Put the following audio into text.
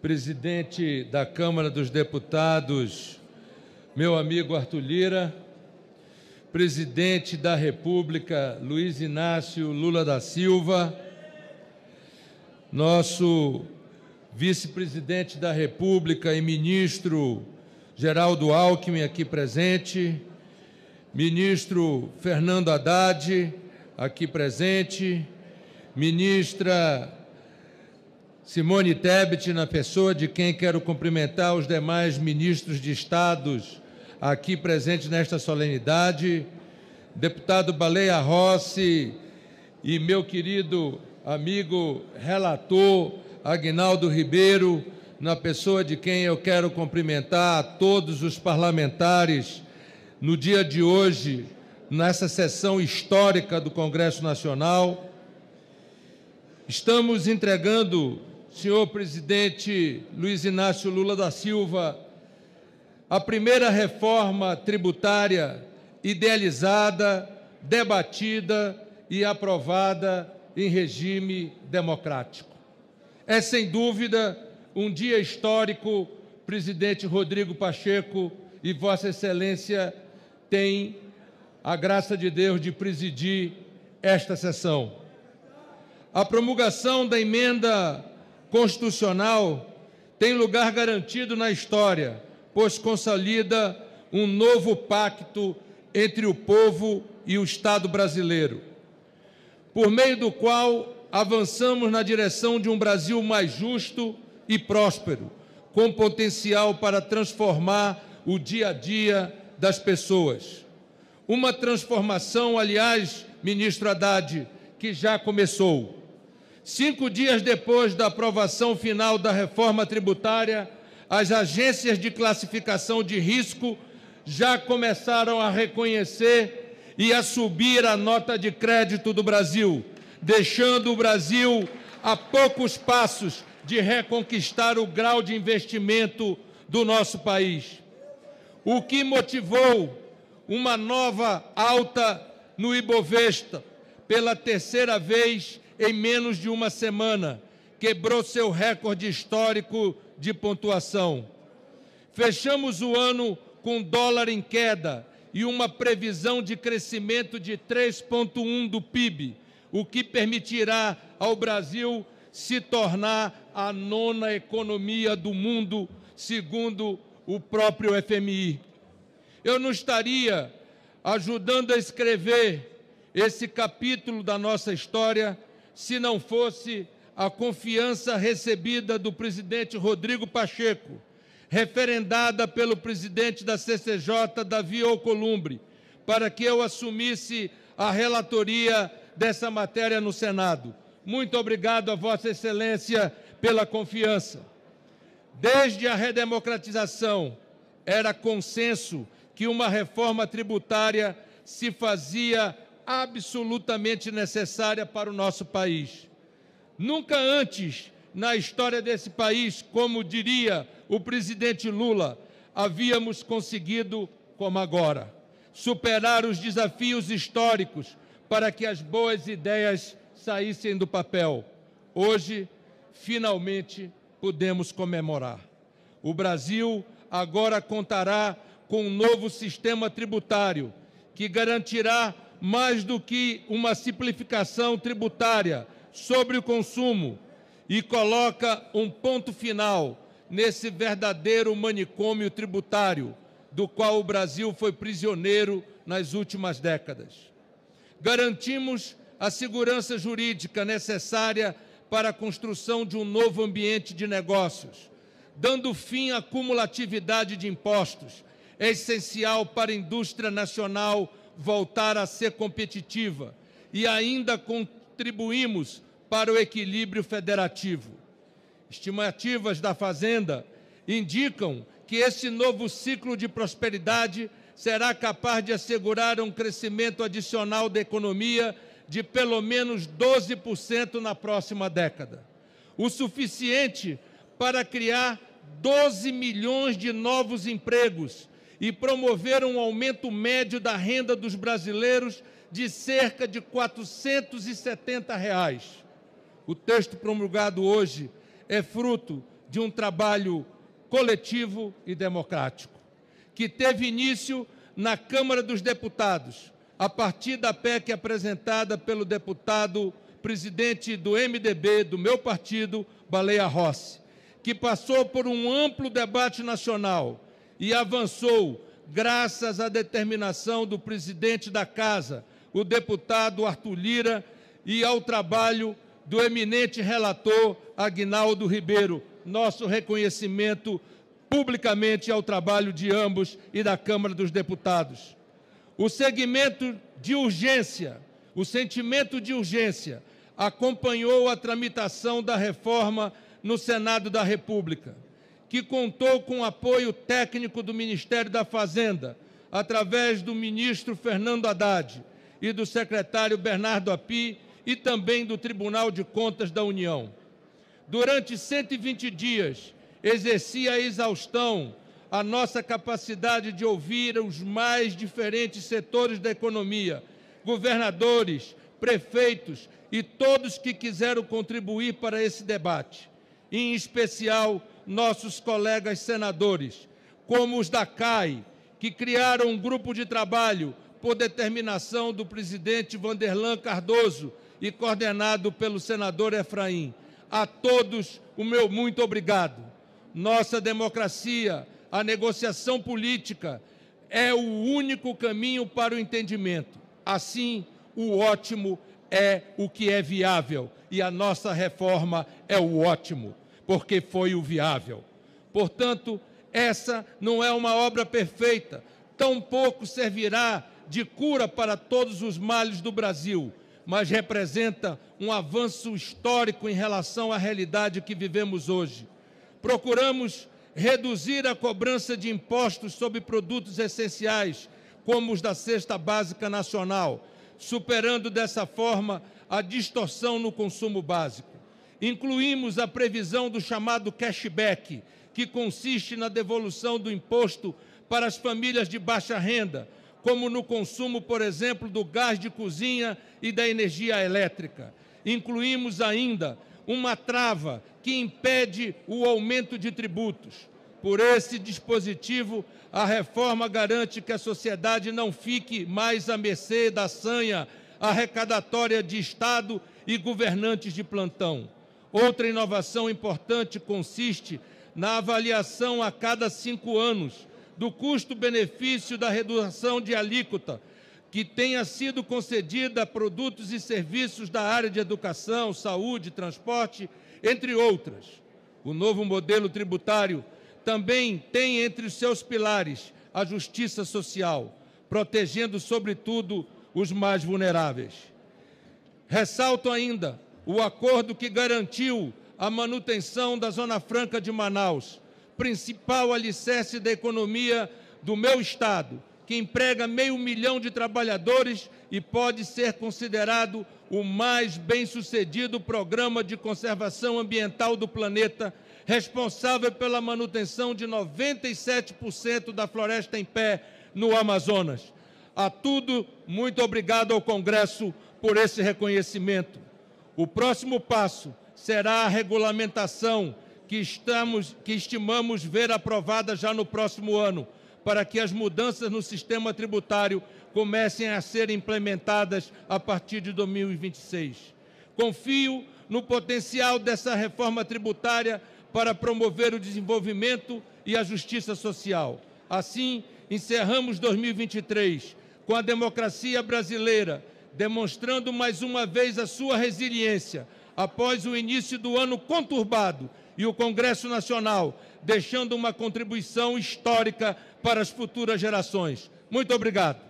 presidente da Câmara dos Deputados, meu amigo Arthur Lira, presidente da República, Luiz Inácio Lula da Silva, nosso vice-presidente da República e ministro Geraldo Alckmin, aqui presente, ministro Fernando Haddad, aqui presente, ministra Simone Tebet, na pessoa de quem quero cumprimentar os demais ministros de Estados aqui presentes nesta solenidade, deputado Baleia Rossi e meu querido amigo relator Agnaldo Ribeiro, na pessoa de quem eu quero cumprimentar a todos os parlamentares no dia de hoje, nessa sessão histórica do Congresso Nacional. Estamos entregando senhor presidente Luiz Inácio Lula da Silva, a primeira reforma tributária idealizada, debatida e aprovada em regime democrático. É sem dúvida um dia histórico, presidente Rodrigo Pacheco e Vossa Excelência têm a graça de Deus de presidir esta sessão. A promulgação da emenda constitucional tem lugar garantido na história, pois consolida um novo pacto entre o povo e o Estado brasileiro, por meio do qual avançamos na direção de um Brasil mais justo e próspero, com potencial para transformar o dia a dia das pessoas. Uma transformação, aliás, ministro Haddad, que já começou. Cinco dias depois da aprovação final da reforma tributária, as agências de classificação de risco já começaram a reconhecer e a subir a nota de crédito do Brasil, deixando o Brasil a poucos passos de reconquistar o grau de investimento do nosso país. O que motivou uma nova alta no Ibovespa pela terceira vez em menos de uma semana, quebrou seu recorde histórico de pontuação. Fechamos o ano com dólar em queda e uma previsão de crescimento de 3,1 do PIB, o que permitirá ao Brasil se tornar a nona economia do mundo, segundo o próprio FMI. Eu não estaria ajudando a escrever esse capítulo da nossa história se não fosse a confiança recebida do presidente Rodrigo Pacheco, referendada pelo presidente da CCJ, Davi Alcolumbre, para que eu assumisse a relatoria dessa matéria no Senado. Muito obrigado a Vossa Excelência pela confiança. Desde a redemocratização, era consenso que uma reforma tributária se fazia absolutamente necessária para o nosso país. Nunca antes na história desse país, como diria o presidente Lula, havíamos conseguido, como agora, superar os desafios históricos para que as boas ideias saíssem do papel. Hoje, finalmente, podemos comemorar. O Brasil agora contará com um novo sistema tributário que garantirá mais do que uma simplificação tributária sobre o consumo e coloca um ponto final nesse verdadeiro manicômio tributário do qual o Brasil foi prisioneiro nas últimas décadas. Garantimos a segurança jurídica necessária para a construção de um novo ambiente de negócios, dando fim à cumulatividade de impostos, essencial para a indústria nacional voltar a ser competitiva e ainda contribuímos para o equilíbrio federativo. Estimativas da Fazenda indicam que esse novo ciclo de prosperidade será capaz de assegurar um crescimento adicional da economia de pelo menos 12% na próxima década, o suficiente para criar 12 milhões de novos empregos e promover um aumento médio da renda dos brasileiros de cerca de R$ 470. Reais. O texto promulgado hoje é fruto de um trabalho coletivo e democrático, que teve início na Câmara dos Deputados, a partir da PEC apresentada pelo deputado presidente do MDB, do meu partido, Baleia Rossi, que passou por um amplo debate nacional e avançou, graças à determinação do presidente da Casa, o deputado Arthur Lira, e ao trabalho do eminente relator Agnaldo Ribeiro. Nosso reconhecimento publicamente ao trabalho de ambos e da Câmara dos Deputados. O segmento de urgência, o sentimento de urgência, acompanhou a tramitação da reforma no Senado da República que contou com o apoio técnico do Ministério da Fazenda, através do ministro Fernando Haddad e do secretário Bernardo Api e também do Tribunal de Contas da União. Durante 120 dias, exerci a exaustão a nossa capacidade de ouvir os mais diferentes setores da economia, governadores, prefeitos e todos que quiseram contribuir para esse debate. Em especial, nossos colegas senadores, como os da CAI, que criaram um grupo de trabalho por determinação do presidente Vanderlan Cardoso e coordenado pelo senador Efraim. A todos, o meu muito obrigado. Nossa democracia, a negociação política, é o único caminho para o entendimento. Assim, o ótimo é o que é viável e a nossa reforma é o ótimo porque foi o viável. Portanto, essa não é uma obra perfeita, tampouco servirá de cura para todos os males do Brasil, mas representa um avanço histórico em relação à realidade que vivemos hoje. Procuramos reduzir a cobrança de impostos sobre produtos essenciais, como os da Cesta Básica Nacional, superando dessa forma a distorção no consumo básico. Incluímos a previsão do chamado cashback, que consiste na devolução do imposto para as famílias de baixa renda, como no consumo, por exemplo, do gás de cozinha e da energia elétrica. Incluímos ainda uma trava que impede o aumento de tributos. Por esse dispositivo, a reforma garante que a sociedade não fique mais à mercê da sanha arrecadatória de Estado e governantes de plantão. Outra inovação importante consiste na avaliação a cada cinco anos do custo-benefício da redução de alíquota que tenha sido concedida a produtos e serviços da área de educação, saúde, transporte, entre outras. O novo modelo tributário também tem entre os seus pilares a justiça social, protegendo, sobretudo, os mais vulneráveis. Ressalto ainda o acordo que garantiu a manutenção da Zona Franca de Manaus, principal alicerce da economia do meu Estado, que emprega meio milhão de trabalhadores e pode ser considerado o mais bem-sucedido programa de conservação ambiental do planeta, responsável pela manutenção de 97% da floresta em pé no Amazonas. A tudo, muito obrigado ao Congresso por esse reconhecimento. O próximo passo será a regulamentação que, estamos, que estimamos ver aprovada já no próximo ano, para que as mudanças no sistema tributário comecem a ser implementadas a partir de 2026. Confio no potencial dessa reforma tributária para promover o desenvolvimento e a justiça social. Assim, encerramos 2023 com a democracia brasileira demonstrando mais uma vez a sua resiliência após o início do ano conturbado e o Congresso Nacional, deixando uma contribuição histórica para as futuras gerações. Muito obrigado.